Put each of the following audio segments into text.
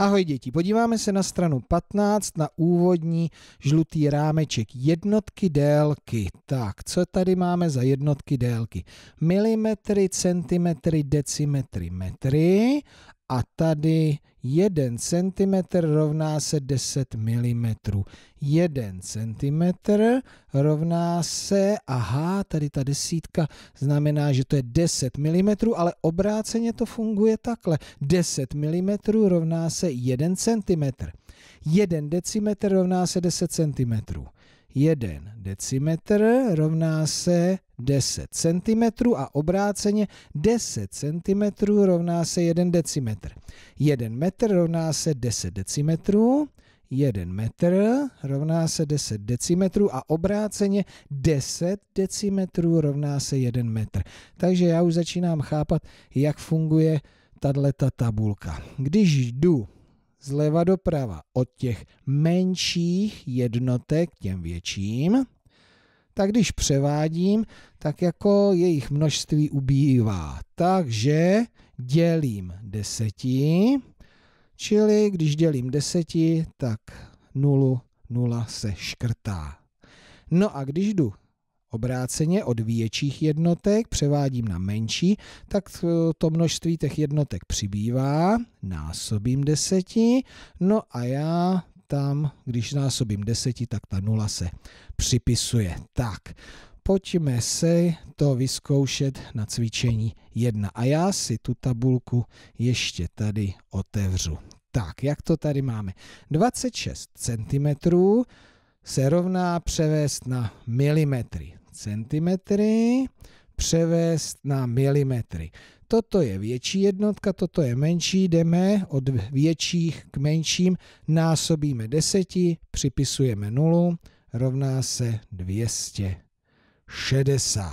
Ahoj děti, podíváme se na stranu 15 na úvodní žlutý rámeček jednotky délky. Tak, co tady máme za jednotky délky? Milimetry, centimetry, decimetry, metry a tady 1 cm rovná se 10 mm. 1 cm rovná se, aha, tady ta desítka znamená, že to je 10 mm, ale obráceně to funguje takhle. 10 mm rovná se 1 cm. 1 decimetr rovná se 10 cm. 1 decimetr rovná se 10 cm a obráceně 10 cm rovná se 1 decimetr. 1 metr rovná se 10 decimetrů, 1 metr rovná se 10 decimetrů a obráceně 10 decimetrů rovná se 1 metr. Takže já už začínám chápat, jak funguje tato tabulka. Když jdu zleva doprava od těch menších jednotek k těm větším, tak když převádím, tak jako jejich množství ubývá. Takže dělím deseti, čili když dělím deseti, tak nulu, nula se škrtá. No a když jdu Obráceně od větších jednotek převádím na menší, tak eh, to množství těch jednotek přibývá, násobím deseti, no a já tam, když násobím deseti, tak ta nula se připisuje. Tak, pojďme se to vyzkoušet na cvičení 1. A já si tu tabulku ještě tady otevřu. Tak, jak to tady máme? 26 cm se rovná převést na milimetry centimetry převést na milimetry. Toto je větší jednotka, toto je menší, jdeme od větších k menším, násobíme deseti, připisujeme nulu, rovná se 260.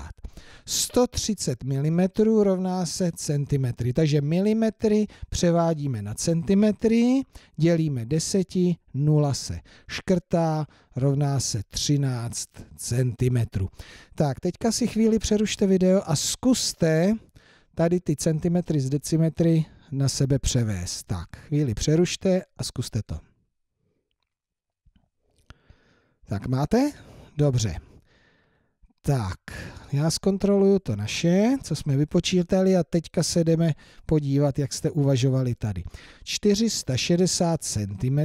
130 mm rovná se centimetry. Takže milimetry převádíme na centimetry, dělíme deseti, nula se škrtá, rovná se 13 centimetrů. Tak, teďka si chvíli přerušte video a zkuste tady ty centimetry z decimetry na sebe převést. Tak, chvíli přerušte a zkuste to. Tak máte? Dobře. Tak. Já zkontroluju to naše, co jsme vypočítali a teďka se jdeme podívat, jak jste uvažovali tady. 460 cm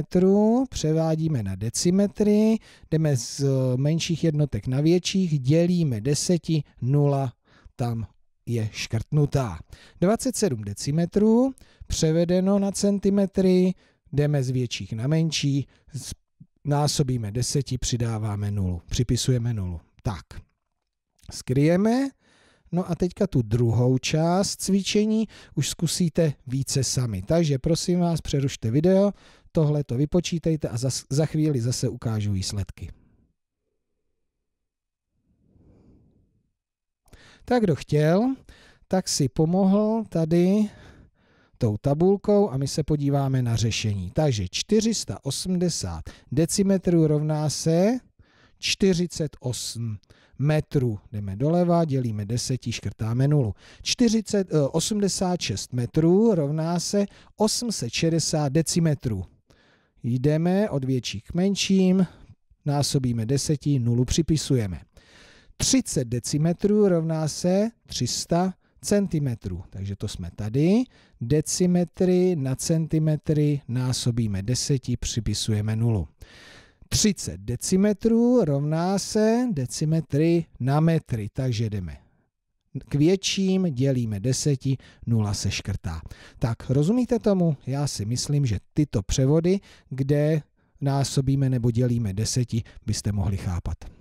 převádíme na decimetry, jdeme z eh, menších jednotek na větších, dělíme deseti, nula tam je škrtnutá. 27 decimetrů převedeno na centimetry, jdeme z větších na menší, násobíme deseti, přidáváme nulu, připisujeme nulu. Tak skryjeme. No a teďka tu druhou část cvičení už zkusíte více sami. Takže prosím vás, přerušte video, tohle to vypočítejte a za, za chvíli zase ukážu výsledky. Tak kdo chtěl, tak si pomohl tady tou tabulkou a my se podíváme na řešení. Takže 480 decimetrů rovná se 48 metrů. Jdeme doleva, dělíme 10, škrtáme nulu. 40, 86 eh, metrů rovná se 860 decimetrů. Jdeme od větších k menším, násobíme 10, nulu připisujeme. 30 decimetrů rovná se 300 centimetrů. Takže to jsme tady. Decimetry na centimetry násobíme 10, připisujeme nulu. 30 decimetrů rovná se decimetry na metry, takže jdeme k větším dělíme deseti, nula se škrtá. Tak, rozumíte tomu? Já si myslím, že tyto převody, kde násobíme nebo dělíme deseti, byste mohli chápat.